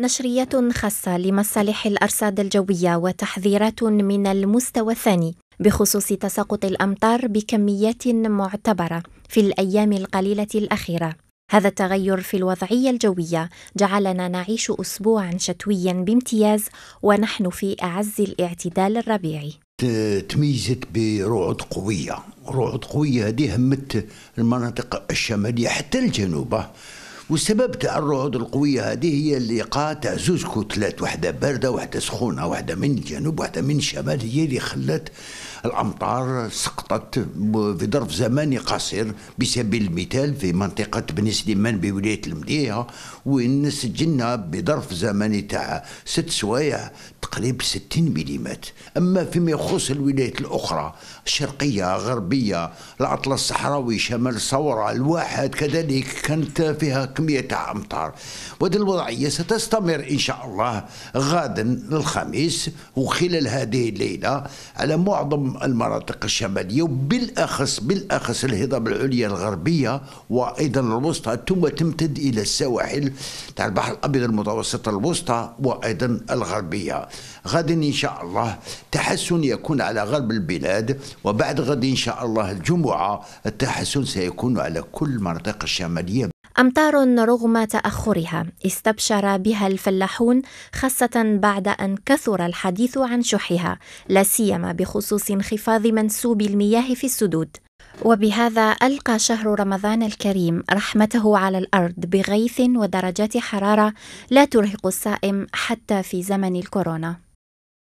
نشريات خاصة لمصالح الأرصاد الجوية وتحذيرات من المستوى الثاني بخصوص تساقط الأمطار بكميات معتبرة في الأيام القليلة الأخيرة. هذا التغير في الوضعية الجوية جعلنا نعيش أسبوعا شتويا بامتياز ونحن في أعز الاعتدال الربيعي. تميزت برعود قوية، رعود قوية هذه همت المناطق الشمالية حتى الجنوب والسبب تاع الرعود القويه هذه هي اللي تاع زوج كتلات واحده بارده واحده سخونه واحده من الجنوب واحده من الشمال هي اللي خلت الامطار سقطت في ظرف زمني قصير بسبيل المثال في منطقه بني سليمان بولايه المديحه وين سجلنا بظرف زمني تاع ست سوايع تقريب 60 ملم اما فيما يخص الولايات الاخرى الشرقيه غربيه الاطلس الصحراوي شمال صورة الواحد كذلك كانت فيها كمية أمطار وهذه الوضعية ستستمر إن شاء الله غدا الخميس وخلال هذه الليلة على معظم المناطق الشمالية وبالأخص بالأخص الهضاب العليا الغربية وأيضا الوسطى ثم تمتد إلى السواحل تاع البحر الأبيض المتوسط الوسطى وأيضا الغربية غدا إن شاء الله تحسن يكون على غرب البلاد وبعد غد إن شاء الله الجمعة التحسن سيكون على كل المناطق الشمالية أمطار رغم تأخرها استبشر بها الفلاحون خاصة بعد أن كثر الحديث عن شحها لا سيما بخصوص انخفاض منسوب المياه في السدود وبهذا ألقى شهر رمضان الكريم رحمته على الأرض بغيث ودرجات حرارة لا ترهق الصائم حتى في زمن الكورونا